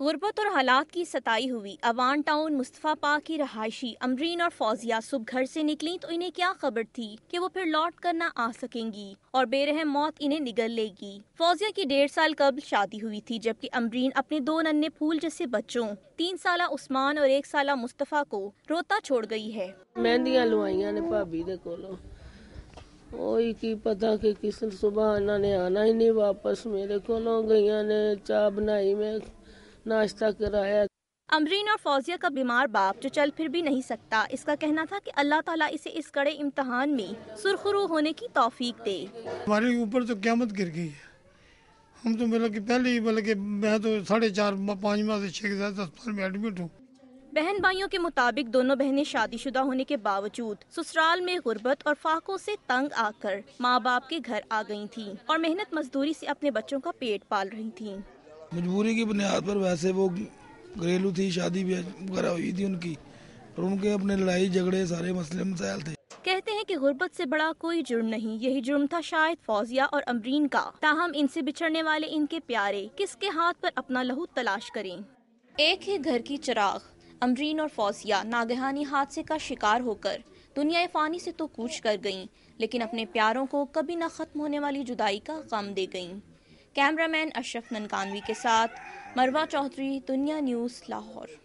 गुरबत और हालात की सताई हुई अवान टाउन मुस्तफ़ा पा की रहायशी अमरीन और फौजिया सुबह घर से निकली तो इन्हें क्या खबर थी कि वो फिर लौट कर ना आ सकेंगी और बेरहम मौत इन्हें निगल लेगी फौजिया की डेढ़ साल कबल शादी हुई थी जबकि अमरीन अपने दो नन्हे फूल जैसे बच्चों तीन साल उस्मान और एक साल मुस्तफ़ा को रोता छोड़ गयी है मेहंदियां लुआइया ने भाभी दे कोलो ਉਹੀ ਕੀ ਪਤਾ ਕਿ ਕਿਸ ਸੁਬਾਹ ਇਹਨਾਂ ਨੇ ਆਣਾ ਹੀ ਨਹੀਂ ਵਾਪਸ ਮੇਰੇ नाश्ता कराया अमरीन और फौजिया का बीमार बाप जो चल फिर भी नहीं सकता इसका कहना था कि अल्लाह ताला इसे इस कड़े इम्तहान में सुरखरू होने की तौफीक दे हमारे ऊपर तो क्यामत गिर गई है हम तो मतलब कि पहले ही मतलब कि मैं तो साढ़े चार पाँच माह से छह अस्पताल में एडमिट हूँ बहन भाइयों के मुताबिक दोनों बहनें शादीशुदा होने के बावजूद ससुराल में गुर्बत और फाकों से तंग आकर माँ बाप के घर आ गई थीं और मेहनत मजदूरी से अपने बच्चों का पेट पाल रही थीं। मजबूरी की बुनियाद पर वैसे वो घरेलू थी शादी वगैरह हुई थी उनकी और उनके अपने लड़ाई झगड़े सारे मसले मसायल थे कहते हैं कि गुर्बत से बड़ा कोई जुर्म नहीं यही जुर्म था शायद फौजिया और अमरीन का ताहम इनसे बिछड़ने वाले इनके प्यारे किसके हाथ पर अपना लहू तलाश करें एक ही घर की चिराग अमरीन और फौजिया नागहानी हादसे का शिकार होकर दुनिया फ़ानी से तो कूच कर गईं लेकिन अपने प्यारों को कभी न ख़त्म होने वाली जुदाई का गम दे गईं कैमरामैन अशरफ ननकानवी के साथ मरवा चौधरी दुनिया न्यूज़ लाहौर